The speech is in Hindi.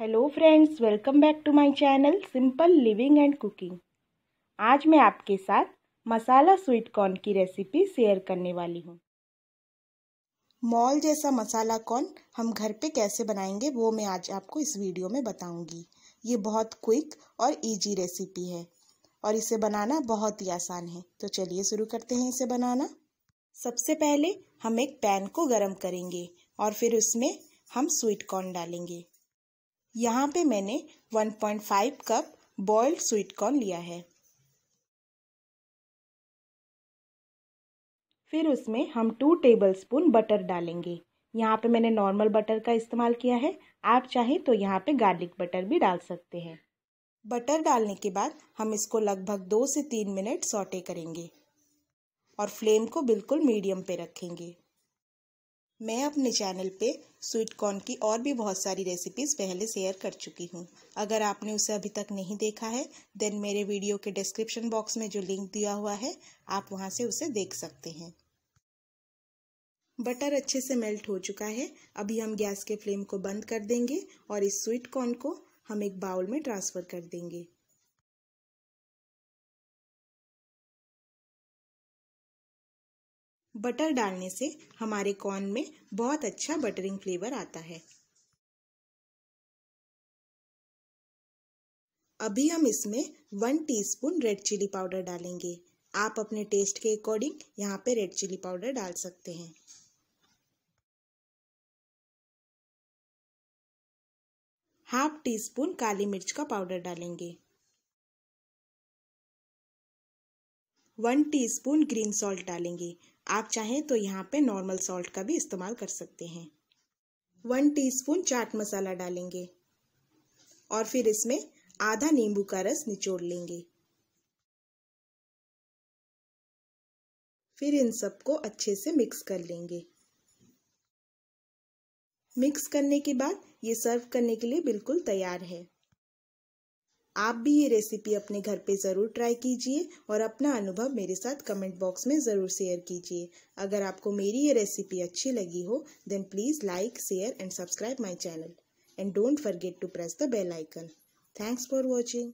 hello friends welcome back to my channel simple living and cooking आज मैं आपके साथ मसाला स्वीट कॉर्न की रेसिपी शेयर करने वाली हूँ मॉल जैसा मसाला कॉर्न हम घर पे कैसे बनाएंगे वो मैं आज आपको इस वीडियो में बताऊंगी ये बहुत क्विक और इजी रेसिपी है और इसे बनाना बहुत ही आसान है तो चलिए शुरू करते हैं इसे बनाना सबसे पहले हम एक पैन को गर्म करेंगे और फिर उसमें हम स्वीट कॉर्न डालेंगे यहाँ पे मैंने 1.5 कप बॉयल्ड स्वीट कॉर्न लिया है फिर उसमें हम टू टेबलस्पून बटर डालेंगे यहाँ पे मैंने नॉर्मल बटर का इस्तेमाल किया है आप चाहें तो यहाँ पे गार्लिक बटर भी डाल सकते हैं बटर डालने के बाद हम इसको लगभग दो से तीन मिनट सौटे करेंगे और फ्लेम को बिल्कुल मीडियम पे रखेंगे मैं अपने चैनल पे स्वीट कॉर्न की और भी बहुत सारी रेसिपीज़ पहले शेयर कर चुकी हूँ अगर आपने उसे अभी तक नहीं देखा है देन मेरे वीडियो के डिस्क्रिप्शन बॉक्स में जो लिंक दिया हुआ है आप वहाँ से उसे देख सकते हैं बटर अच्छे से मेल्ट हो चुका है अभी हम गैस के फ्लेम को बंद कर देंगे और इस स्वीट कॉर्न को हम एक बाउल में ट्रांसफ़र कर देंगे बटर डालने से हमारे कॉर्न में बहुत अच्छा बटरिंग फ्लेवर आता है अभी हम इसमें one teaspoon red chilli powder डालेंगे आप अपने टेस्ट के अकॉर्डिंग यहाँ पे रेड चिली पाउडर डाल सकते हैं हाफ टी स्पून काली मिर्च का पाउडर डालेंगे वन टीस्पून ग्रीन सॉल्ट डालेंगे आप चाहें तो यहाँ पे नॉर्मल सॉल्ट का भी इस्तेमाल कर सकते हैं वन टीस्पून चाट मसाला डालेंगे और फिर इसमें आधा नींबू का रस निचोड़ लेंगे फिर इन सबको अच्छे से मिक्स कर लेंगे मिक्स करने के बाद ये सर्व करने के लिए बिल्कुल तैयार है आप भी ये रेसिपी अपने घर पे ज़रूर ट्राई कीजिए और अपना अनुभव मेरे साथ कमेंट बॉक्स में ज़रूर शेयर कीजिए अगर आपको मेरी ये रेसिपी अच्छी लगी हो then please like share and subscribe my channel and don't forget to press the bell icon thanks for watching